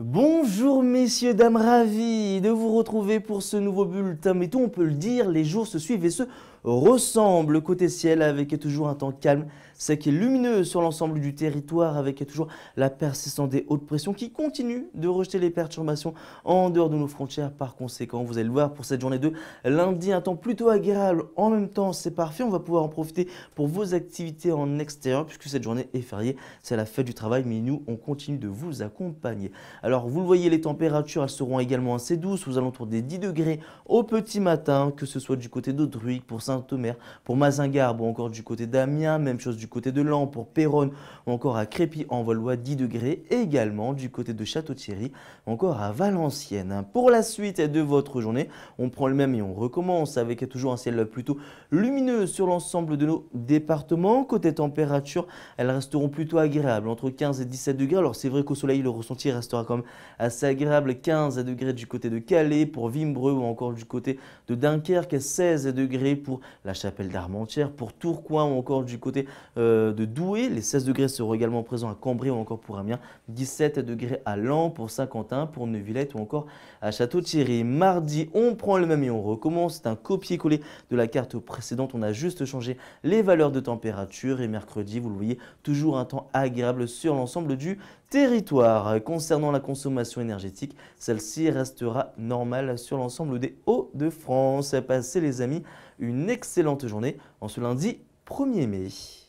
Bonjour messieurs, dames, ravi de vous retrouver pour ce nouveau bulletin. Mais tout on peut le dire, les jours se suivent et se ressemblent. Côté ciel, avec toujours un temps calme, sec et lumineux sur l'ensemble du territoire, avec toujours la persistance des hautes pressions qui continuent de rejeter les perturbations en dehors de nos frontières. Par conséquent, vous allez le voir pour cette journée de lundi, un temps plutôt agréable. En même temps, c'est parfait, on va pouvoir en profiter pour vos activités en extérieur, puisque cette journée est fériée, c'est la fête du travail, mais nous, on continue de vous accompagner. Alors vous le voyez, les températures elles seront également assez douces, aux alentours des 10 degrés au petit matin, que ce soit du côté d'Audruy, pour Saint-Omer, pour Mazingarbe ou encore du côté d'Amiens, même chose du côté de Lan, pour Péronne ou encore à Crépy en Valois, 10 degrés également du côté de Château-Thierry, encore à Valenciennes. Pour la suite de votre journée, on prend le même et on recommence avec toujours un ciel plutôt lumineux sur l'ensemble de nos départements. Côté température, elles resteront plutôt agréables, entre 15 et 17 degrés. Alors c'est vrai qu'au soleil, le ressenti restera quand même assez agréable, 15 degrés du côté de Calais pour Vimbreux ou encore du côté de Dunkerque, 16 degrés pour la chapelle d'Armentières, pour Tourcoing ou encore du côté euh, de Douai. Les 16 degrés seront également présents à Cambrai ou encore pour Amiens, 17 degrés à Lens, pour Saint-Quentin, pour Neuvillette ou encore à Château-Thierry. Mardi, on prend le même et on recommence. C'est un copier-coller de la carte précédente. On a juste changé les valeurs de température et mercredi, vous le voyez, toujours un temps agréable sur l'ensemble du territoire. Concernant la consommation énergétique. Celle-ci restera normale sur l'ensemble des Hauts-de-France. Passez les amis une excellente journée en ce lundi 1er mai.